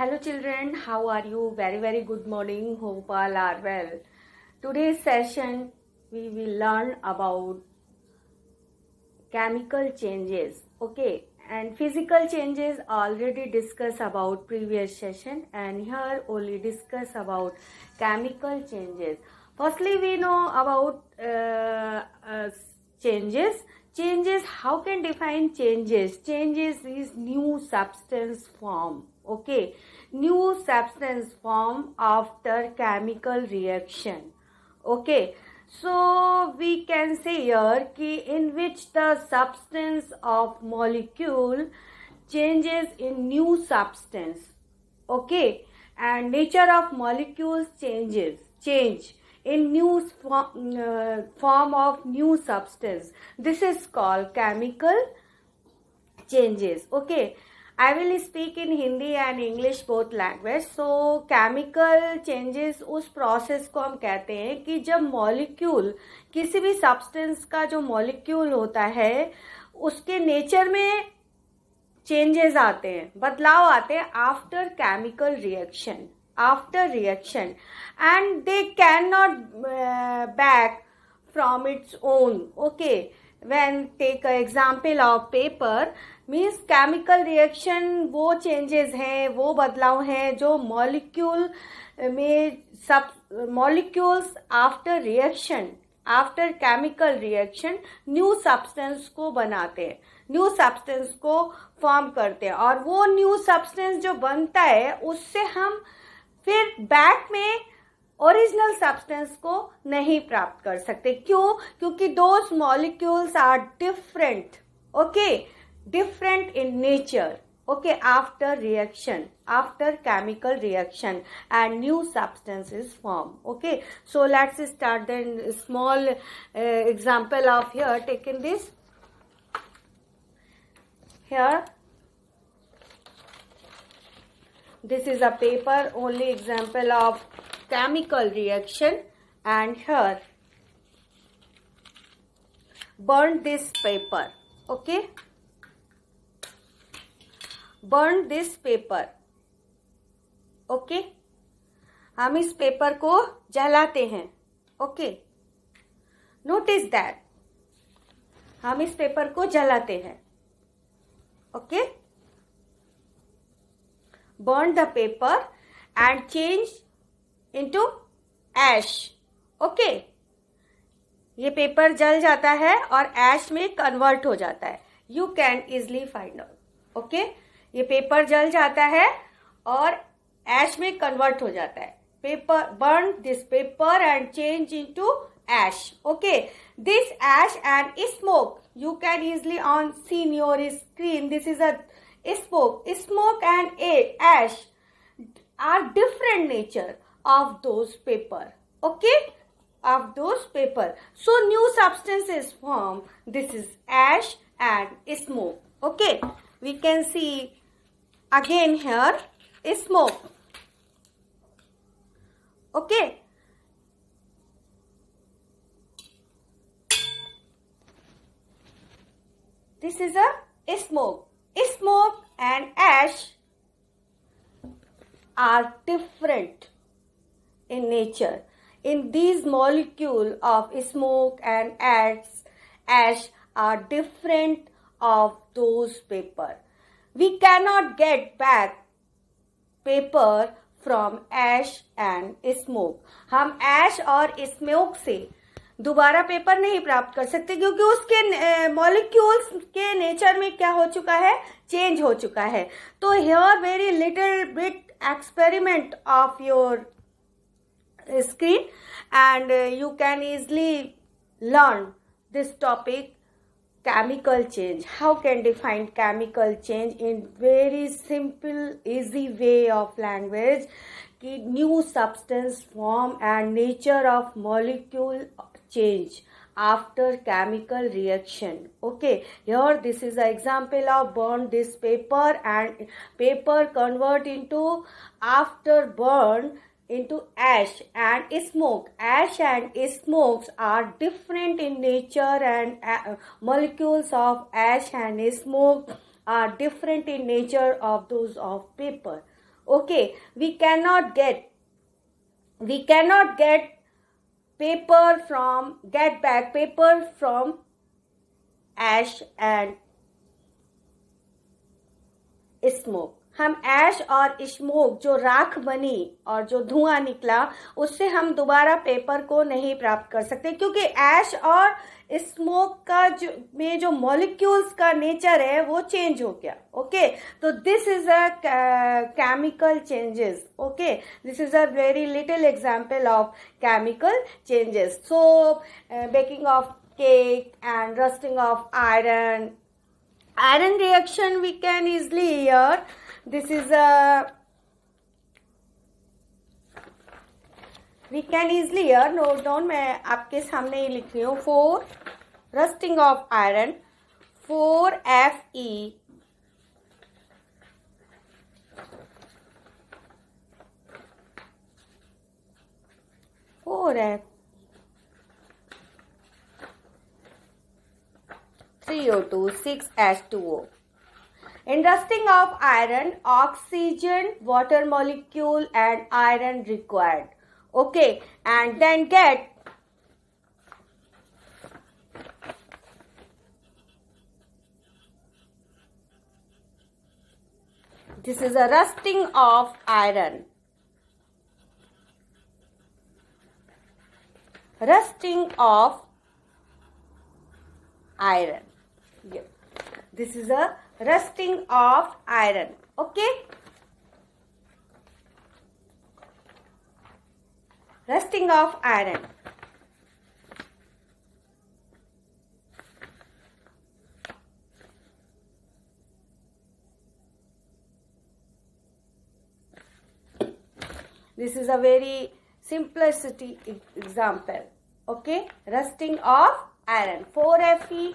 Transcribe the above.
hello children how are you very very good morning hope all are well today's session we will learn about chemical changes okay and physical changes already discussed about previous session and here only discuss about chemical changes firstly we know about uh, uh, changes changes how can define changes changes is new substance form okay new substance form after chemical reaction okay so we can say here ki in which the substance of molecule changes in new substance okay and nature of molecules changes change in new form of new substance this is called chemical changes okay I will speak in Hindi and English both language. So chemical changes us process ko hum kehte hain ki jab molecule kisi bhi substance ka jo molecule hota hai uske nature mein changes aate hain badlav aate hain after chemical reaction after reaction and they cannot uh, back from its own okay when take a example of paper means chemical reaction वो changes हैं वो बदलाव हैं जो molecule uh, में सब molecules after reaction after chemical reaction new substance को बनाते हैं न्यू सब्सटेंस को फॉर्म करते हैं और वो न्यू सब्सटेंस जो बनता है उससे हम uh, फिर बैक में ओरिजिनल सब्सटेंस को नहीं प्राप्त कर सकते क्यों क्योंकि दो molecules are different okay different in nature okay after reaction after chemical reaction and new substance is form okay so let's start the small example of here take in this here this is a paper only example of chemical reaction and here burn this paper okay burn this paper okay okay? हम इस paper को जलाते हैं okay notice that हम इस paper को जलाते हैं okay okay? burn the paper and change into ash okay ये पेपर जल जाता है और ऐश में कन्वर्ट हो जाता है you can easily find out okay ये पेपर जल जाता है और ऐश में कन्वर्ट हो जाता है paper burn this paper and change into ash okay this ash and smoke you can easily on seen your screen this is a smoke, smoke and ash are different nature of those paper. Okay, of those paper. So new substances form. This is ash and smoke. Okay, we can see again here smoke. Okay. This is a smoke. Smoke and ash are different in nature. In these molecule of smoke and ash, ash are different of those paper. We cannot get back paper from ash and smoke. हम ash और smoke से दोबारा paper नहीं प्राप्त कर सकते क्योंकि उसके मॉलिक्यूल्स के नेचर में क्या हो चुका है चेंज हो चुका है तो here very little bit experiment of your screen and you can easily learn this topic chemical change how can define chemical change in very simple easy way of language कि new substance form and nature of molecule change after chemical reaction okay here this is an example of burn this paper and paper convert into after burn into ash and smoke ash and smokes are different in nature and uh, molecules of ash and smoke are different in nature of those of paper okay we cannot get we cannot get paper from get back paper from ash and smoke हम ऐश और smoke जो राख बनी और जो धुआं निकला उससे हम दोबारा पेपर को नहीं प्राप्त कर सकते क्योंकि ऐश और स्मोक का जो में जो मॉलिक्यूल्स का नेचर है वो चेंज हो गया ओके तो this is a chemical changes okay this is a very little example of chemical changes so baking of cake and rusting of iron iron reaction we can easily here this is a we can easily here note down मैं आपके सामने ये लिख रही हूँ for rusting of iron four F E four F three O two six H two O In rusting of iron, oxygen, water molecule and iron required. Okay, and then get This is a rusting of iron. Rusting of iron. This is a rusting of iron. Okay. Rusting of iron. This is a very simplicity example. Okay. Rusting of iron. 4Fe.